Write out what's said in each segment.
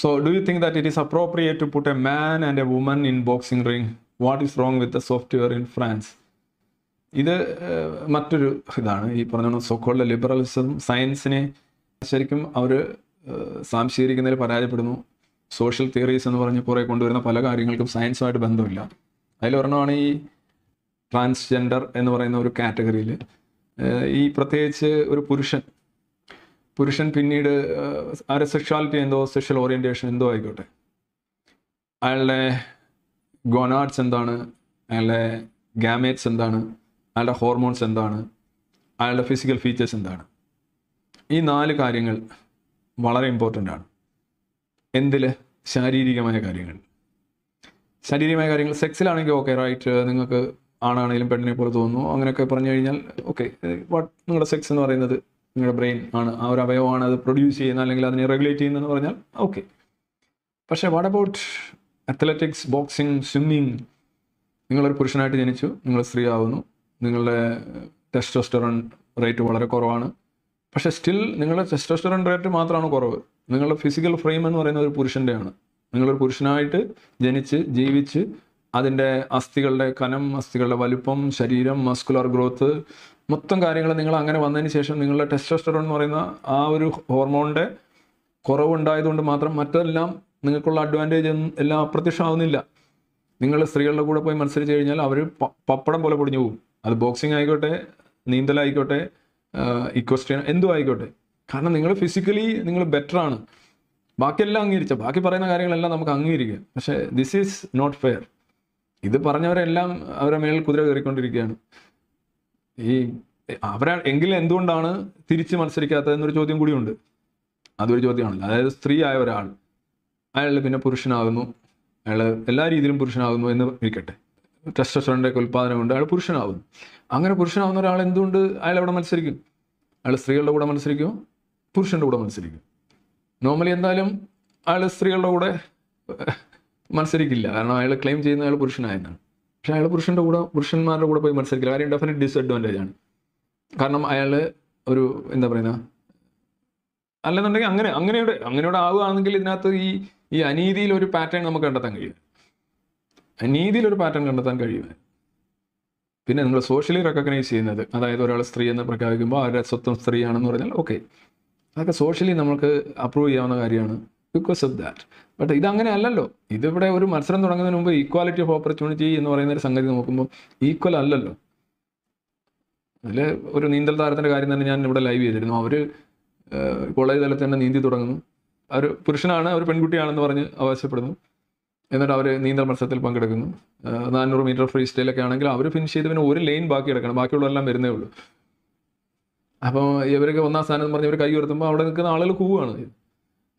So, do you think that it is appropriate to put a man and a woman in boxing ring? What is wrong with the software in France? ഇത് മറ്റൊരു ഇതാണ് ഈ പറഞ്ഞ സോക്കോളിലെ liberalism സയൻസിനെ ശരിക്കും അവർ സാംശീകരിക്കുന്നതിൽ പരാജയപ്പെടുന്നു social theories എന്ന് പറഞ്ഞ് കുറേ കൊണ്ടുവരുന്ന പല കാര്യങ്ങൾക്കും സയൻസുമായിട്ട് ബന്ധമില്ല അതിലൊരെണ്ണമാണ് ഈ ട്രാൻസ്ജെൻഡർ എന്ന് പറയുന്ന ഒരു കാറ്റഗറിയിൽ ഈ പ്രത്യേകിച്ച് ഒരു പുരുഷൻ പുരുഷൻ പിന്നീട് ആരെ സെക്ഷാലിറ്റി എന്തോ സെക്ഷൽ ഓറിയൻറ്റേഷൻ എന്തോ ആയിക്കോട്ടെ അയാളുടെ ഗൊനാഡ്സ് എന്താണ് അയാളുടെ ഗാമേറ്റ്സ് എന്താണ് അയാളുടെ ഹോർമോൺസ് എന്താണ് അയാളുടെ ഫിസിക്കൽ ഫീച്ചേഴ്സ് എന്താണ് ഈ നാല് കാര്യങ്ങൾ വളരെ ഇമ്പോർട്ടൻ്റ് ആണ് എന്തിൽ ശാരീരികമായ കാര്യങ്ങൾ ശാരീരികമായ കാര്യങ്ങൾ സെക്സിലാണെങ്കിൽ ഓക്കെ റൈറ്റ് നിങ്ങൾക്ക് ആണാണെങ്കിലും പെണ്ണിനെ പോലെ തോന്നുന്നു അങ്ങനെയൊക്കെ പറഞ്ഞു കഴിഞ്ഞാൽ ഓക്കെ നിങ്ങളുടെ സെക്സ് എന്ന് പറയുന്നത് നിങ്ങളുടെ ബ്രെയിൻ ആണ് ആ ഒരു അവയവമാണ് അത് പ്രൊഡ്യൂസ് ചെയ്യുന്നത് അല്ലെങ്കിൽ അതിനെ റെഗുലേറ്റ് ചെയ്യുന്നതെന്ന് പറഞ്ഞാൽ ഓക്കെ പക്ഷേ what about athletics boxing swimming നിങ്ങളൊരു പുരുഷനായിട്ട് ജനിച്ചു നിങ്ങൾ സ്ത്രീ ആവുന്നു നിങ്ങളുടെ ടെസ്റ്റോസ്റ്ററോൺ റേറ്റ് വളരെ കുറവാണ് പക്ഷേ സ്റ്റിൽ നിങ്ങളുടെ ടെസ്റ്റോസ്റ്ററോൺ റേറ്റ് മാത്രമാണ് കുറവ് നിങ്ങളുടെ ഫിസിക്കൽ ഫ്രെയിം എന്ന് പറയുന്നത് ഒരു പുരുഷൻ്റെയാണ് നിങ്ങളൊരു പുരുഷനായിട്ട് ജനിച്ച് ജീവിച്ച് അതിൻ്റെ അസ്ഥികളുടെ കനം അസ്ഥികളുടെ വലുപ്പം ശരീരം മസ്കുലർ ഗ്രോത്ത് മൊത്തം കാര്യങ്ങൾ നിങ്ങൾ അങ്ങനെ വന്നതിന് ശേഷം നിങ്ങളുടെ ടെസ്റ്റോസ്റ്ററോൺ എന്ന് പറയുന്ന ആ ഒരു ഹോർമോണിൻ്റെ കുറവുണ്ടായതുകൊണ്ട് മാത്രം മറ്റെല്ലാം നിങ്ങൾക്കുള്ള അഡ്വാൻറ്റേജ് എല്ലാം അപ്രത്യക്ഷമാവുന്നില്ല നിങ്ങൾ സ്ത്രീകളുടെ കൂടെ പോയി മത്സരിച്ച് കഴിഞ്ഞാൽ അവർ പപ്പടം പോലെ പൊടിഞ്ഞു പോകും അത് ബോക്സിംഗ് ആയിക്കോട്ടെ നീന്തലായിക്കോട്ടെ ഇക്വസ്റ്റിയൻ എന്തും ആയിക്കോട്ടെ കാരണം നിങ്ങൾ ഫിസിക്കലി നിങ്ങൾ ബെറ്റർ ആണ് ബാക്കിയെല്ലാം അംഗീകരിച്ച ബാക്കി പറയുന്ന കാര്യങ്ങളെല്ലാം നമുക്ക് അംഗീകരിക്കാം പക്ഷേ ദിസ് ഈസ് നോട്ട് ഫെയർ ഇത് പറഞ്ഞവരെല്ലാം അവരെ മേൽ കുതിര കയറിക്കൊണ്ടിരിക്കുകയാണ് ഈ അവരെ എങ്കിലും എന്തുകൊണ്ടാണ് തിരിച്ച് എന്നൊരു ചോദ്യം കൂടിയുണ്ട് അതൊരു ചോദ്യമാണല്ലോ അതായത് സ്ത്രീ ആയ ഒരാൾ അയാൾ പിന്നെ പുരുഷനാകുന്നു അയാൾ എല്ലാ രീതിയിലും പുരുഷനാകുന്നു എന്ന് ഇരിക്കട്ടെ ടെസ്റ്റോസ്റ്ററോണിൻ്റെ ഉൽപ്പാദനം കൊണ്ട് അയാൾ പുരുഷനാകുന്നു അങ്ങനെ പുരുഷനാകുന്ന ഒരാൾ എന്തുകൊണ്ട് അയാൾ എവിടെ മത്സരിക്കും അയാൾ സ്ത്രീകളുടെ കൂടെ മത്സരിക്കും പുരുഷൻ്റെ കൂടെ മത്സരിക്കും നോർമലി എന്തായാലും അയാൾ സ്ത്രീകളുടെ കൂടെ മത്സരിക്കില്ല കാരണം അയാൾ ക്ലെയിം ചെയ്യുന്ന അയാൾ പുരുഷനായെന്നാണ് പക്ഷെ അയാൾ പുരുഷൻ്റെ കൂടെ പുരുഷന്മാരുടെ കൂടെ പോയി മത്സരിക്കില്ല കാര്യം ഡെഫിനറ്റ് ഡിസഡ്വാൻറ്റേജ് ആണ് കാരണം അയാൾ ഒരു എന്താ പറയുന്ന അല്ലെന്നുണ്ടെങ്കിൽ അങ്ങനെ അങ്ങനെയുടെ അങ്ങനെയോടെ ആവുകയാണെങ്കിൽ ഇതിനകത്ത് ഈ ഈ അനീതിയിൽ ഒരു പാറ്റേൺ നമുക്ക് കണ്ടെത്താൻ കഴിയും അനീതിയിൽ ഒരു പാറ്റേൺ കണ്ടെത്താൻ കഴിയും പിന്നെ നിങ്ങൾ സോഷ്യലി റെക്കഗ്നൈസ് ചെയ്യുന്നത് അതായത് ഒരാൾ സ്ത്രീ എന്ന് പ്രഖ്യാപിക്കുമ്പോൾ അവരുടെ സ്വത്വം സ്ത്രീയാണെന്ന് പറഞ്ഞാൽ ഓക്കെ അതൊക്കെ സോഷ്യലി നമുക്ക് അപ്രൂവ് ചെയ്യാവുന്ന കാര്യമാണ് ബിക്കോസ് ഓഫ് ദാറ്റ് ബട്ട് ഇതങ്ങനെ അല്ലല്ലോ ഇതിവിടെ ഒരു മത്സരം തുടങ്ങുന്നതിന് മുമ്പ് ഈക്വാലിറ്റി ഓഫ് ഓപ്പർച്യൂണിറ്റി എന്ന് പറയുന്ന ഒരു സംഗതി നോക്കുമ്പോൾ ഈക്വൽ അല്ലല്ലോ അതിൽ ഒരു നീന്തൽ താരത്തിൻ്റെ കാര്യം തന്നെ ഞാൻ ഇവിടെ ലൈവ് ചെയ്തിരുന്നു അവർ കോളേജ് തലത്തിൽ തന്നെ നീന്തി തുടങ്ങുന്നു അവർ പുരുഷനാണ് അവർ പെൺകുട്ടിയാണെന്ന് പറഞ്ഞ് അവകാശപ്പെടുന്നു എന്നിട്ട് അവർ നീന്തൽ മത്സരത്തിൽ പങ്കെടുക്കുന്നു നാനൂറ് മീറ്റർ ഫ്രീ സ്റ്റൈലൊക്കെ ആണെങ്കിൽ അവർ ഫിനിഷ് ചെയ്ത് പിന്നെ ഒരു ലൈൻ ബാക്കി എടുക്കണം ബാക്കിയുള്ളതെല്ലാം വരുന്നേ ഉള്ളൂ അപ്പോൾ ഇവരൊക്കെ ഒന്നാം സ്ഥാനം എന്ന് പറഞ്ഞ് ഇവർ കൈ ഉയർത്തുമ്പോൾ അവിടെ നിൽക്കുന്ന ആളുകൾ കൂവാണ്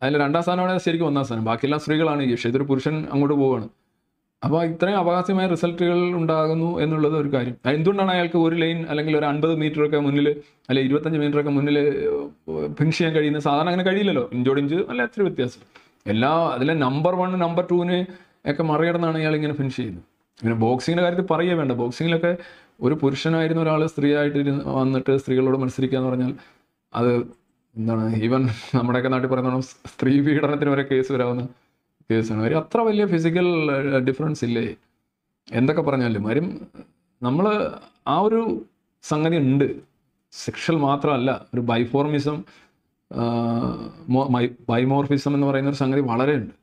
അതിൽ രണ്ടാം സ്ഥാനമാണ് ശരിക്കും ഒന്നാം സ്ഥാനം ബാക്കിയെല്ലാം സ്ത്രീകളാണ് ഈ ഇതൊരു പുരുഷൻ അങ്ങോട്ട് പോവുകയാണ് അപ്പോൾ ഇത്രയും അപകാശമായ റിസൾട്ടുകൾ ഉണ്ടാകുന്നു എന്നുള്ളത് ഒരു കാര്യം എന്തുകൊണ്ടാണ് അയാൾക്ക് ഒരു ലൈൻ അല്ലെങ്കിൽ ഒരു അൻപത് മീറ്ററൊക്കെ മുന്നിൽ അല്ലെ ഇരുപത്തഞ്ച് ഒക്കെ മുന്നിൽ ഫിനിഷ് ചെയ്യാൻ കഴിയുന്ന സാധാരണ അങ്ങനെ കഴിയില്ലല്ലോ ഇഞ്ചോടിഞ്ച് അല്ല എത്ര വ്യത്യാസം എല്ലാ അതിലെ നമ്പർ വൺ നമ്പർ ടൂവിന് ഒക്കെ മറികടന്നാണ് ഇയാൾ ഇങ്ങനെ ഫിനിഷ് ചെയ്യുന്നത് പിന്നെ ബോക്സിങ്ങിൻ്റെ കാര്യത്തിൽ പറയുക വേണ്ട ബോക്സിങ്ങിലൊക്കെ ഒരു പുരുഷനായിരുന്ന ഒരാൾ സ്ത്രീയായിട്ട് വന്നിട്ട് സ്ത്രീകളോട് മത്സരിക്കുക എന്ന് പറഞ്ഞാൽ അത് എന്താണ് ഈവൻ നമ്മുടെയൊക്കെ നാട്ടിൽ പറയുന്ന സ്ത്രീ പീഡനത്തിന് വരെ കേസ് വരാവുന്ന കേസാണ് ഒരു അത്ര വലിയ ഫിസിക്കൽ ഡിഫറൻസ് ഇല്ലേ എന്തൊക്കെ പറഞ്ഞാലും കാര്യം നമ്മൾ ആ ഒരു സംഗതി ഉണ്ട് സെക്ഷൽ മാത്രമല്ല ഒരു ബൈഫോർമിസം ബൈമോർഫിസം എന്ന് പറയുന്ന ഒരു സംഗതി വളരെ ഉണ്ട്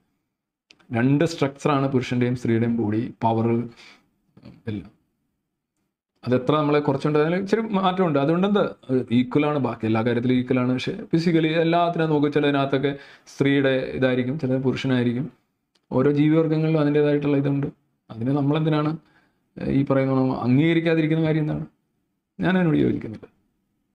രണ്ട് സ്ട്രക്ചറാണ് പുരുഷൻ്റെയും സ്ത്രീയുടെയും ബോഡി പവർ എല്ലാം അതെത്ര നമ്മളെ കുറച്ചുണ്ട് അതിന് ഇച്ചിരി മാറ്റമുണ്ട് അതുകൊണ്ട് എന്താ ഈക്വലാണ് ബാക്കി എല്ലാ കാര്യത്തിലും ഈക്വലാണ് പക്ഷെ ഫിസിക്കലി എല്ലാത്തിനും നോക്കുക ചിലതിനകത്തൊക്കെ സ്ത്രീയുടെ ഇതായിരിക്കും ചിലത് പുരുഷനായിരിക്കും ഓരോ ജീവിവർഗങ്ങളിലും അതിൻ്റെതായിട്ടുള്ള ഇതുണ്ട് അതിനെ നമ്മളെന്തിനാണ് ഈ പറയുന്ന അംഗീകരിക്കാതിരിക്കുന്ന കാര്യം എന്താണ് ഞാൻ അതിനോട് യോജിക്കുന്നില്ല